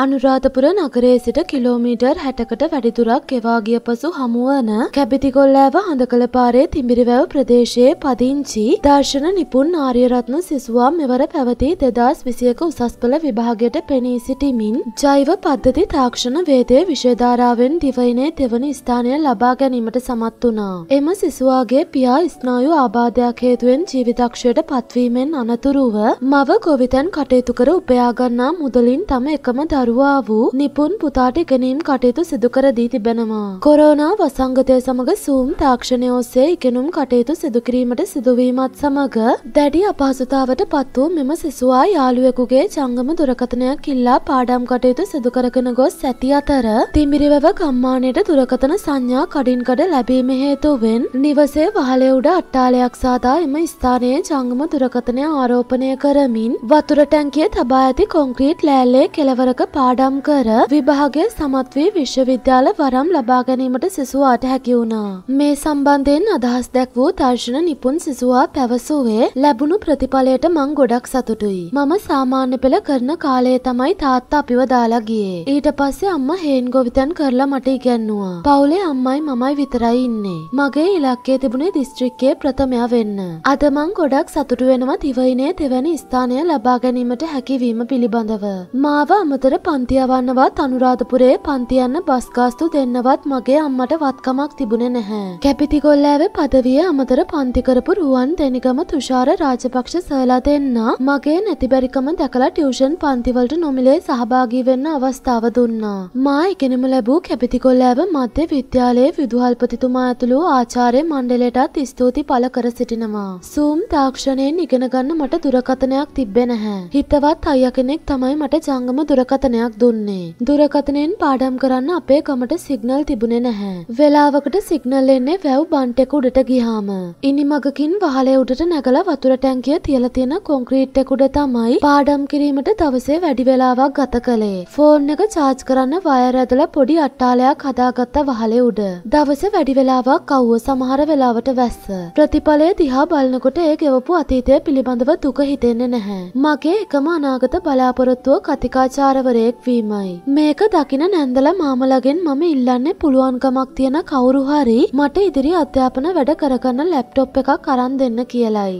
අනුරාධපුර නගරේ සිට කිලෝමීටර් හැටකට වැඩිදුරක් එවාගිය පසු හමුවන කැබිතිගොල්ලෑව හඳකළ පාරේ තිඹිරිවැව ප්‍රදේශයේ පදිංචි දර්ශන නිපුන් ආර්යරත්න සිසුවා මෙවර පැවති දෙදස් විසියක උසස්පල විභාගයට පෙනී සිටිමින් ජෛව පද්ධති තාක්ෂණ වේදය විශේධාරාවෙන් දිවයිනේ තෙවන ස්ථානය ලබා ගැනීමට සමත් වුණා. එම සිසුවාගේ පියා ස්නායු ආබාධයක් හේතුවෙන් ජීවිතක්ෂයට පත්වීමෙන් අනතුරුව මව ගොවිතැන් කටයුතු කර උපයාගන්නා මුදලින් තම එකම දරු දරුවා වූ නිපුන් පුතාට ඉගෙනීම් කටයුතු සිදුකර දී තිබෙනවා. කොරෝනා වසංගතය සමග සූම් තාක්ෂණය ඔස්සේ ඉගෙනුම් කටයුතු සිදුකිරීමට සිදුවීමත් සමග දැඩි අපහසුතාවට පත් වූ මෙම සිසුවා යාළුවෙකුගේ ජංගම දුරකථනයක් ඉල්ලා පාඩම් කටයුතු සිදුකරගෙන ගොස් ඇති අතර තිමිරිවැව කම්මානයට දුරකථන සංඥා කඩින්කඩ ලැබීම හේතුවෙන් නිවසේ වහලේ උඩ අට්ටාලයක් සාදා එම ස්ථානයේ ජංගම දුරකථනය ආරෝපණය කරමින් වතුර ටැංකිය තබා ඇති කොන්ක්‍රීට් ලෑල්ලේ කෙළවරක පාඩම් කර විභාගය සමත් වී විශ්වවිද්‍යාල වරම් ලබා ගැනීමට සිසුවාට හැකි වුණා. මේ සම්බන්ධයෙන් අදහස් දැක් වූ තර්ශන නිපුන් සිසුවා පැවසුවේ ලැබුණු ප්‍රතිඵලයට මං ගොඩක් සතුටුයි. මම සාමාන්‍ය පෙළ කරන කාලයේ තමයි තාත්තා අපිව දාලා ගියේ. ඊට පස්සේ අම්මා හේන් ගොවිතැන් කරලා මට ඉගැන්නුවා. පවුලේ අම්මයි මමයි විතරයි ඉන්නේ. මගේ ඉලක්කය තිබුණේ දිස්ත්‍රික්කයේ ප්‍රථමයා වෙන්න. අද මං ගොඩක් සතුටු වෙනවා තිවයිනේ තෙවැනි ස්ථානය ලබා ගැනීමට හැකිවීම පිළිබඳව. මාව අමතර පන්තියවන්නවත් අනුරාධපුරේ පන්තියන්න බස්ගාස්තු දෙන්නවත් මගේ අම්මට වත්කමක් තිබුණේ නැහැ. කැපිතිගොල්ලෑවේ පදවිය අමතර පන්තිකරපු රුවන් දෙනිගම තුෂාර රාජපක්ෂ සලා දෙන්න මගේ නැතිබැරිකම දැකලා ටියෂන් පන්තිවලට නොමිලේ සහභාගී වෙන්න අවස්ථාව දුන්නා. මා එකෙනම ලැබූ කැපිතිගොල්ලෑව මධ්‍ය විද්‍යාලයේ විදුහල්පතිතුමා ඇතුළු ආචාරය මණ්ඩලයටත් ස්තුති පල කර සිටිනවා. සූම් තාක්ෂණයෙන් ඉගෙනගන්න මට දුරකතනයක් තිබෙන හැ. හිතවත් අය කෙනෙක් තමයි මට ජංගම දුරකත දුරකථනයක් දුන්නේ. දුරකථනයෙන් පාඩම් කරන්න අපේ කමට සිග්නල් තිබුණේ නැහැ. වෙලාවකට සිග්නල් එන්නේ වැව් බන්ටෙක උඩට ගියාම. ඉනිමගකින් වහලේ උඩට නැගලා වතුර ටැංකිය තියලා තියෙන කොන්ක්‍රීට් එක උඩ තමයි පාඩම් කිරීමට දවසේ වැඩි වෙලාවක් ගත කළේ. ෆෝන් එක චාර්ජ් කරන්න වයර් ඇදලා පොඩි අට්ටාලයක් හදාගත්ත වහලේ උඩ. දවස වැඩි වෙලාවක් කව්ව සමහර වෙලාවට වැස්ස. ප්‍රතිඵලය දිහා බලනකොට ඒ ගෙවපු අතීතය පිළිබඳව දුක හිතෙන්නේ නැහැ. මගේ එකම අනාගත බලාපොරොත්තුව කතිකාචාරවරයා ගුරුවරයෙක් වීමයි. මේක දකින නැන්දල මාමලගෙන් මම ඉල්ලන්නේ පුළුවන්කමක් තියෙන කවුරු හරි මට ඉදිරි අධ්‍යාපන වැඩ කරගන්න ලැප්ටොප් එකක් අරන් දෙන්න කියලයි.